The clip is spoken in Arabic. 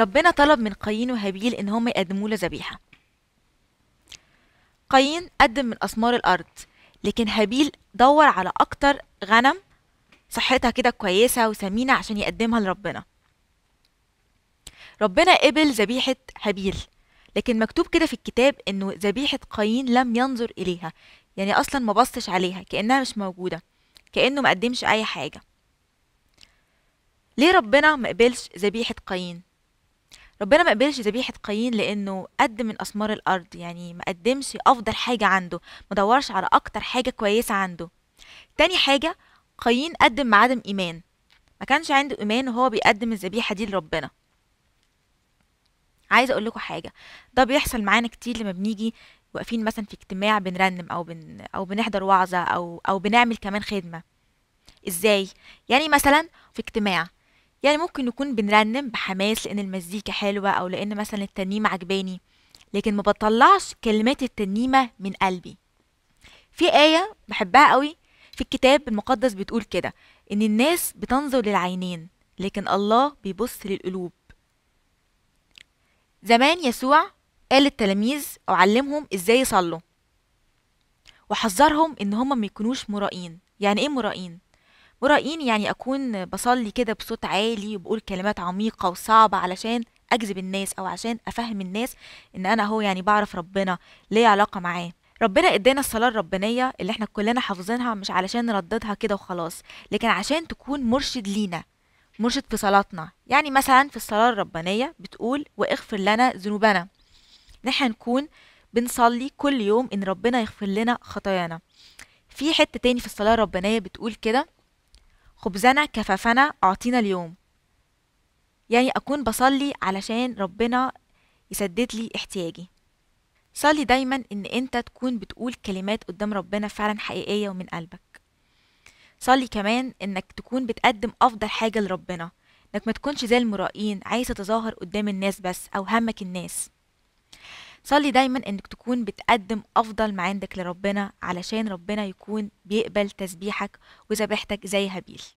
ربنا طلب من قايين وهابيل إن هم يقدموا له ذبيحة قايين قدم من أثمار الأرض لكن هابيل دور على أكتر غنم صحتها كده كويسة وسمينة عشان يقدمها لربنا ربنا قبل ذبيحة هابيل لكن مكتوب كده في الكتاب انه ذبيحة قايين لم ينظر اليها يعني اصلا ما بصش عليها كانها مش موجودة كانه ما قدمش اي حاجة ليه ربنا ما قبلش ذبيحة قايين ربنا ما قبلش ذبيحة قايين لأنه قد من أثمار الأرض يعني ما قدمش أفضل حاجة عنده ما دورش على أكتر حاجة كويسة عنده تاني حاجة قايين قدم عدم إيمان ما كانش عنده إيمان وهو بيقدم الذبيحة دي لربنا عايزة أقول لكم حاجة ده بيحصل معانا كتير لما بنيجي واقفين مثلا في اجتماع بنرنم أو بن أو بنحضر وعظة أو أو بنعمل كمان خدمة إزاي يعني مثلا في اجتماع يعني ممكن نكون بنرنم بحماس لان المزيكا حلوه او لان مثلا التنيمة عجباني لكن ما بطلعش كلمات التنيمة من قلبي في ايه بحبها قوي في الكتاب المقدس بتقول كده ان الناس بتنظر للعينين لكن الله بيبص للقلوب زمان يسوع قال للتلاميذ او علمهم ازاي يصلوا وحذرهم ان هم ما يكونوش مرائين يعني ايه مرائين ورأيني يعني أكون بصلي كده بصوت عالي وبقول كلمات عميقة وصعبة علشان أجذب الناس أو عشان أفهم الناس إن أنا هو يعني بعرف ربنا ليه علاقة معاه ربنا ادانا الصلاة الربانية اللي احنا كلنا حافظينها مش علشان نرددها كده وخلاص لكن عشان تكون مرشد لينا مرشد في صلاتنا يعني مثلا في الصلاة الربانية بتقول واغفر لنا ذنوبنا نحن نكون بنصلي كل يوم ان ربنا يغفر لنا خطايانا في حتة تاني في الصلاة الربانية بتقول كده خبزنا كففنا أعطينا اليوم يعني أكون بصلي علشان ربنا يسدد لي احتياجي صلي دايما إن أنت تكون بتقول كلمات قدام ربنا فعلا حقيقية ومن قلبك صلي كمان إنك تكون بتقدم أفضل حاجة لربنا إنك ما تكونش زي المرائين عايز تتظاهر قدام الناس بس أو همك الناس صلي دايما انك تكون بتقدم افضل ما عندك لربنا علشان ربنا يكون بيقبل تسبيحك وذبيحتك زي هابيل